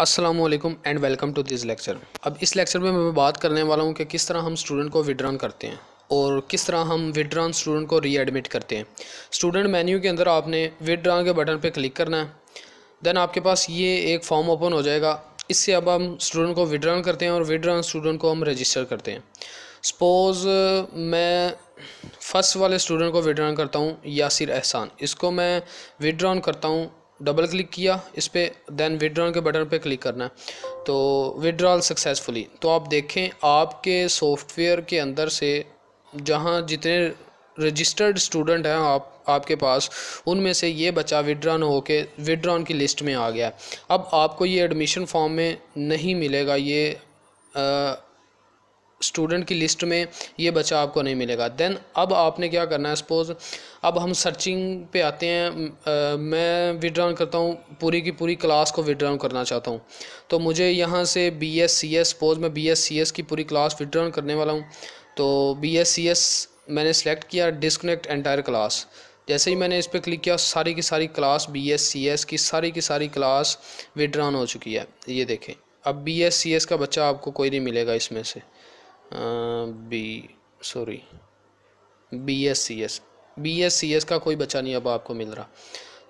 Aslam and welcome to this lecture अब इस lecture में मैं बात करने वाला हूँ कि किस तरह हम स्टूडेंट को विड्रॉन करते हैं और किस तरह हम विड्रॉन स्टूडेंट को रीएडमिट करते हैं स्टूडेंट मेन्यू के अंदर आपने विड्रॉन के बटन पर क्लिक करना है देन आपके पास ये एक फॉर्म ओपन हो जाएगा इससे अब हम स्टूडेंट को विड्रॉन करते हैं और विड्रॉन स्टूडेंट को हम रजिस्टर करते हैं सपोज़ मैं फ़र्स्ट वाले स्टूडेंट को विड्रॉन करता हूँ यासिर एहसान इसको मैं विड्रॉन करता हूँ डबल क्लिक किया इस पर देन विड्रॉल के बटन पर क्लिक करना है तो विड्रॉल सक्सेसफुली तो आप देखें आपके सॉफ्टवेयर के अंदर से जहाँ जितने रजिस्टर्ड स्टूडेंट हैं आप आपके पास उनमें से ये बच्चा विड्रॉन के विड्रॉन की लिस्ट में आ गया अब आपको ये एडमिशन फॉर्म में नहीं मिलेगा ये आ, स्टूडेंट की लिस्ट में ये बच्चा आपको नहीं मिलेगा देन अब आपने क्या करना है सपोज़ अब हम सर्चिंग पे आते हैं आ, मैं विड्रॉन करता हूँ पूरी की पूरी क्लास को विड्रॉन करना चाहता हूँ तो मुझे यहाँ से B S C S suppose मैं बी एस सी एस की पूरी क्लास विड्रॉन करने वाला हूँ तो बी एस सी एस मैंने सेलेक्ट किया डिसकनेक्ट एंटायर क्लास जैसे ही मैंने इस पर क्लिक किया सारी की सारी class B S C S की सारी की सारी क्लास विड्रॉन हो चुकी है ये देखें अब बी एस सी एस का बच्चा आपको कोई नहीं मिलेगा इसमें से B sorry B S C S B S C S का कोई बच्चा नहीं अब आपको मिल रहा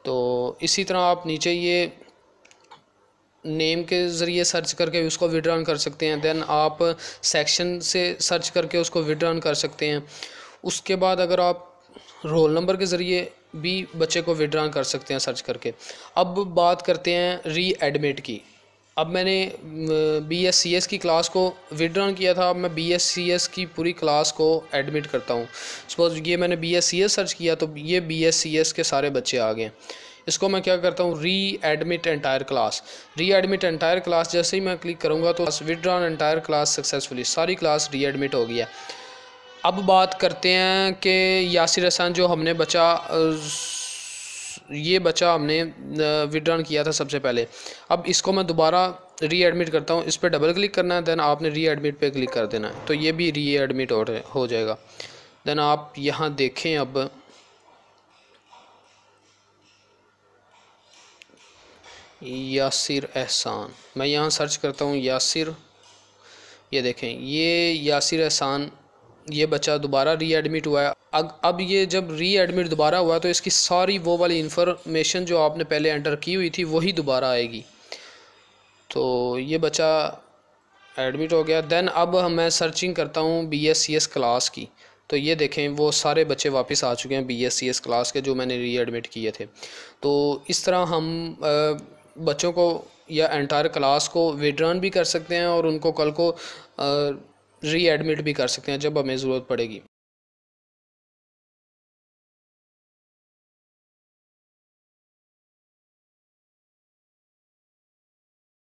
तो इसी तरह आप नीचे ये नेम के ज़रिए सर्च करके उसको विड्रॉन कर सकते हैं देन आप सेक्शन से सर्च करके उसको विड्रॉन कर सकते हैं उसके बाद अगर आप रोल नंबर के ज़रिए भी बच्चे को विड्रॉन कर सकते हैं सर्च करके अब बात करते हैं री एडमिट की अब मैंने बी एस सी एस की क्लास को विड्रॉन किया था अब मैं बी एस सी एस की पूरी क्लास को एडमिट करता हूँ सपोज़ ये मैंने B S C S search किया तो ये बी एस सी एस के सारे बच्चे आ गए इसको मैं क्या करता हूँ readmit entire class readmit entire class जैसे ही मैं क्लिक करूँगा तो विड्रॉन एंटायर क्लास सक्सेसफुली सारी क्लास री एडमिट हो गई है अब बात करते हैं कि यासिर हसन जो हमने बचा ये बच्चा हमने विड्रॉन किया था सबसे पहले अब इसको मैं दोबारा रीएडमिट करता हूँ इस पर डबल क्लिक करना है देन आपने रीएडमिट पे क्लिक कर देना है तो ये भी रीएडमिट हो हो जाएगा दैन आप यहाँ देखें अब यासिर एहसान मैं यहाँ सर्च करता हूँ यासिर ये देखें ये यासिर एहसान ये बच्चा दोबारा रीएडमिट हुआ है अग, अब ये जब रीएडमिट दोबारा हुआ तो इसकी सारी वो वाली इन्फॉर्मेशन जो आपने पहले एंटर की हुई थी वही दोबारा आएगी तो ये बच्चा एडमिट हो गया दैन अब मैं सर्चिंग करता हूँ B S C S class की तो ये देखें वो सारे बच्चे वापस आ चुके हैं B S C S class के जो मैंने रीएडमिट किए थे तो इस तरह हम बच्चों को या एंटायर क्लास को विड्रॉन भी कर सकते हैं और उनको कल को रीएडमिट भी कर सकते हैं जब हमें ज़रूरत पड़ेगी